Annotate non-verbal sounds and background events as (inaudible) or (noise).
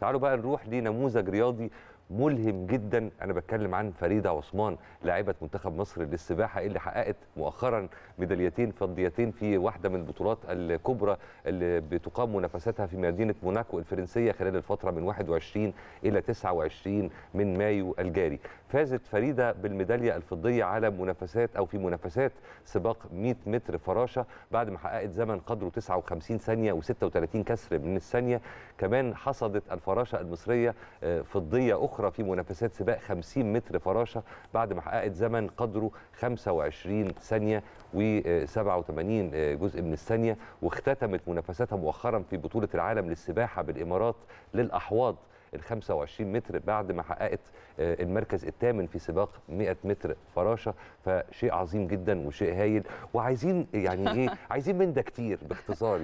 تعالوا بقى نروح لنموذج رياضي ملهم جدا انا بتكلم عن فريده عثمان لاعبه منتخب مصر للسباحه اللي حققت مؤخرا ميداليتين فضيتين في واحده من البطولات الكبرى اللي بتقام منافستها في مدينه موناكو الفرنسيه خلال الفتره من 21 الى 29 من مايو الجاري فازت فريده بالميداليه الفضيه على منافسات او في منافسات سباق 100 متر فراشه بعد ما حققت زمن قدره 59 ثانيه و36 كسر من الثانيه كمان حصدت الف... فراشة المصرية آه، فضية أخرى في منافسات سباق 50 متر فراشة بعد ما حققت زمن قدره 25 ثانية و87 آه، جزء من الثانية واختتمت منافساتها مؤخرا في بطولة العالم للسباحة بالإمارات للأحواض ال 25 متر بعد ما حققت آه، المركز الثامن في سباق 100 متر فراشه فشيء عظيم جدا وشيء هايل وعايزين يعني ايه (laughs) عايزين من ده كتير باختصار